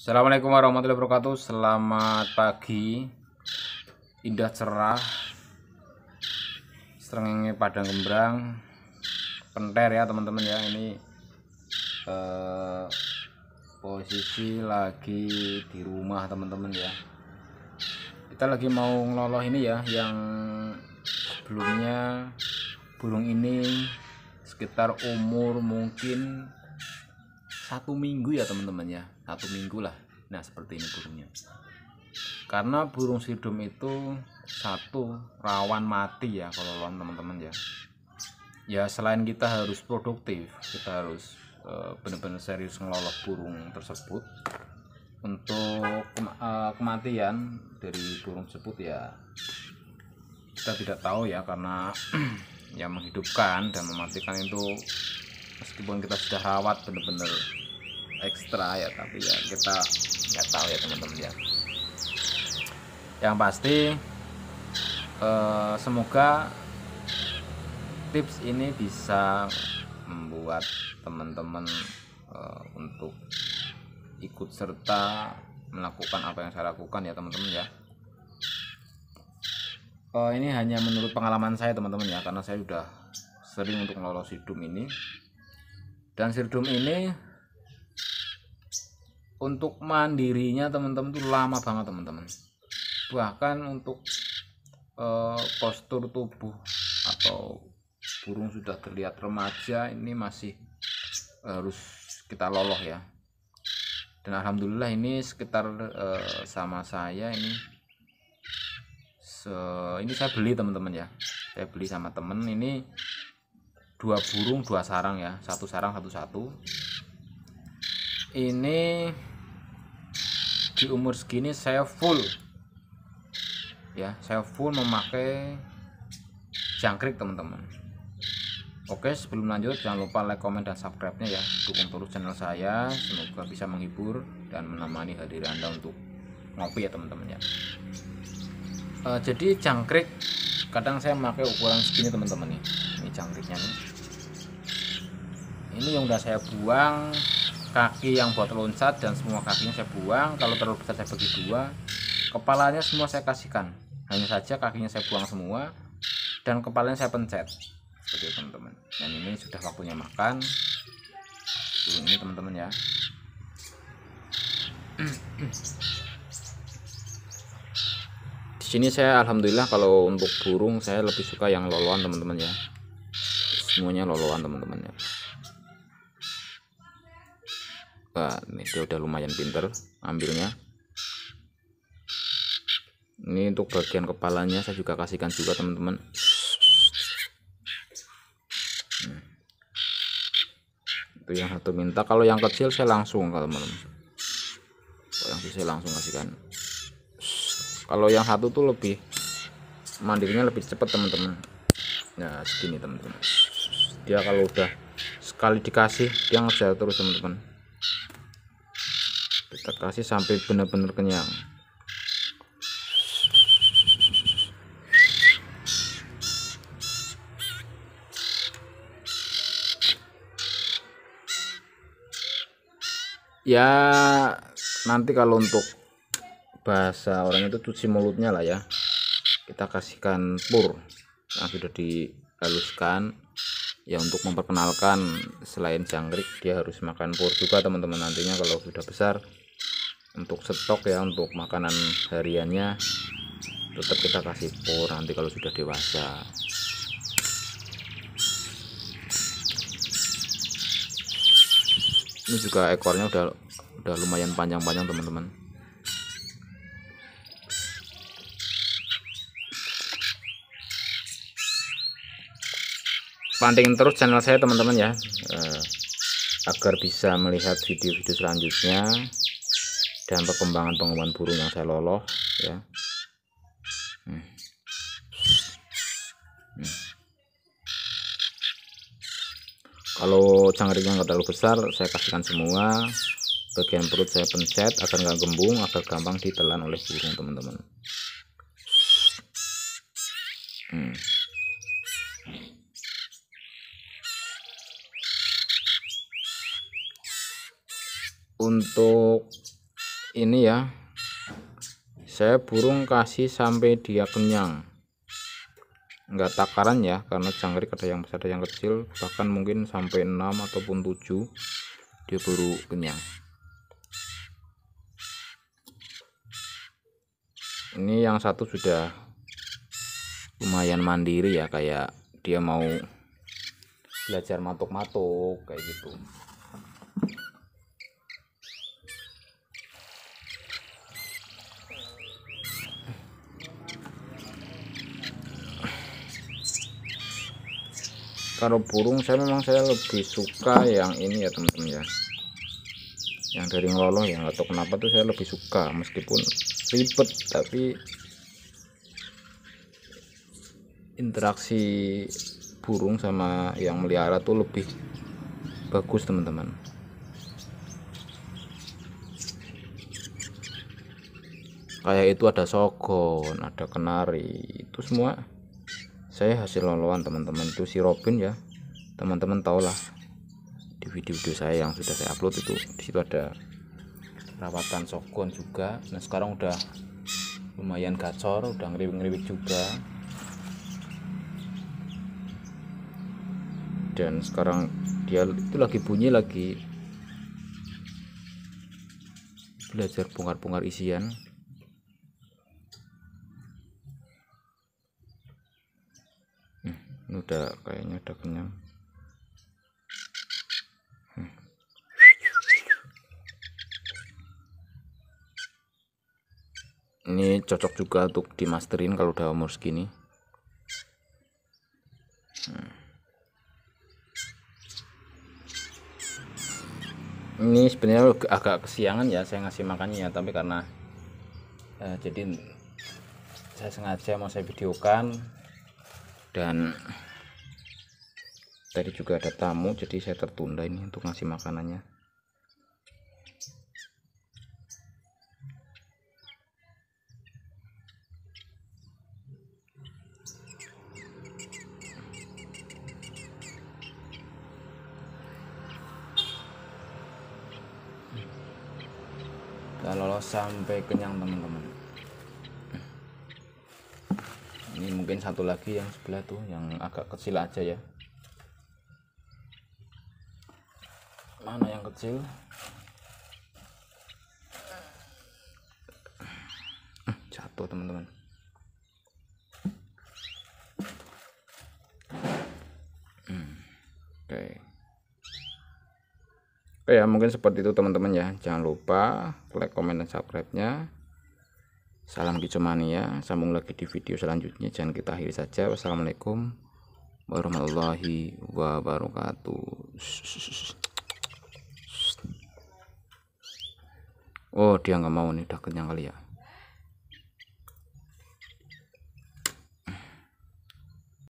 Assalamualaikum warahmatullahi wabarakatuh Selamat pagi Indah cerah Serengenge padang gembrang Penter ya teman-teman ya Ini eh, Posisi lagi Di rumah teman-teman ya Kita lagi mau ngeloloh ini ya Yang sebelumnya Burung ini Sekitar umur mungkin satu minggu ya teman-teman ya satu minggu lah nah seperti ini burungnya karena burung sidum itu satu rawan mati ya kalau lawan teman-teman ya ya selain kita harus produktif kita harus eh, benar-benar serius ngelola burung tersebut untuk eh, kematian dari burung tersebut ya kita tidak tahu ya karena yang menghidupkan dan mematikan itu meskipun kita sudah rawat bener-bener ekstra ya tapi ya kita nggak tahu ya teman-teman ya yang pasti eh, semoga tips ini bisa membuat teman-teman eh, untuk ikut serta melakukan apa yang saya lakukan ya teman-teman ya eh, ini hanya menurut pengalaman saya teman-teman ya karena saya sudah sering untuk lolos hidup ini dan sirdum ini untuk mandirinya teman-teman tuh lama banget teman-teman bahkan untuk eh, postur tubuh atau burung sudah terlihat remaja ini masih harus kita loloh ya dan alhamdulillah ini sekitar eh, sama saya ini se ini saya beli teman-teman ya saya beli sama temen ini dua burung dua sarang ya satu sarang satu satu ini di umur segini saya full ya saya full memakai jangkrik teman-teman oke sebelum lanjut jangan lupa like comment dan subscribe nya ya dukung terus channel saya semoga bisa menghibur dan menemani hadir anda untuk ngopi ya teman-teman ya e, jadi jangkrik kadang saya memakai ukuran segini teman-teman nih ini jangkriknya nih ini yang udah saya buang kaki yang buat loncat dan semua kakinya saya buang kalau terlalu besar saya bagi dua kepalanya semua saya kasihkan hanya saja kakinya saya buang semua dan kepalanya saya pencet seperti teman-teman dan ini sudah waktunya makan burung ini teman-teman ya di sini saya alhamdulillah kalau untuk burung saya lebih suka yang loloan teman-teman ya semuanya loloan teman-teman ya ini dia udah lumayan pinter ambilnya ini untuk bagian kepalanya saya juga kasihkan juga teman-teman hmm. itu yang satu minta kalau yang kecil saya langsung teman-teman kalau yang saya langsung kasihkan kalau yang satu tuh lebih mandirinya lebih cepat teman-teman nah segini teman-teman dia kalau udah sekali dikasih dia ngejar terus teman-teman kita kasih sampai benar-benar kenyang ya nanti kalau untuk bahasa orang itu cuci mulutnya lah ya kita kasihkan pur yang sudah dihaluskan ya untuk memperkenalkan selain jangkrik dia harus makan pur juga teman-teman nantinya kalau sudah besar untuk stok ya untuk makanan hariannya tetap kita kasih pur nanti kalau sudah dewasa ini juga ekornya udah udah lumayan panjang-panjang teman-teman pantingin terus channel saya teman-teman ya eh, agar bisa melihat video-video selanjutnya dan perkembangan pengumuman burung yang saya loloh ya hmm. Hmm. kalau cangkirnya nggak terlalu besar saya kasihkan semua bagian perut saya pencet agar nggak gembung agar gampang ditelan oleh burung teman-teman hmm. untuk ini ya saya burung kasih sampai dia kenyang enggak takaran ya karena jangkrik ada yang besar ada yang kecil bahkan mungkin sampai 6 ataupun 7 dia baru kenyang ini yang satu sudah lumayan mandiri ya kayak dia mau belajar matuk-matuk kayak gitu kalau burung saya memang saya lebih suka yang ini ya teman-teman ya yang dari ngeloloh yang atau kenapa tuh saya lebih suka meskipun ribet tapi interaksi burung sama yang melihara tuh lebih bagus teman-teman kayak itu ada sogon ada kenari itu semua saya hasil loloan teman-teman itu si Robin ya teman-teman tahulah di video-video saya yang sudah saya upload itu di situ ada perawatan sokon juga nah sekarang udah lumayan gacor udah ngeriwik-ngeriwik juga dan sekarang dia itu lagi bunyi lagi belajar bongkar-bongkar isian ini udah kayaknya udah kenyang hmm. ini cocok juga untuk dimasterin kalau udah umur segini hmm. ini sebenarnya agak kesiangan ya saya ngasih makannya ya tapi karena eh, jadi saya sengaja mau saya videokan dan tadi juga ada tamu jadi saya tertunda ini untuk ngasih makanannya kalau sampai kenyang teman-teman jadikan satu lagi yang sebelah tuh yang agak kecil aja ya mana yang kecil hmm, jatuh teman-teman hmm, oke oke ya mungkin seperti itu teman-teman ya jangan lupa like comment dan subscribe nya Salam Kicomania, sambung lagi di video selanjutnya. Jangan kita akhiri saja. Wassalamualaikum warahmatullahi wabarakatuh. Oh, dia nggak mau nih, udah kenyang kali ya.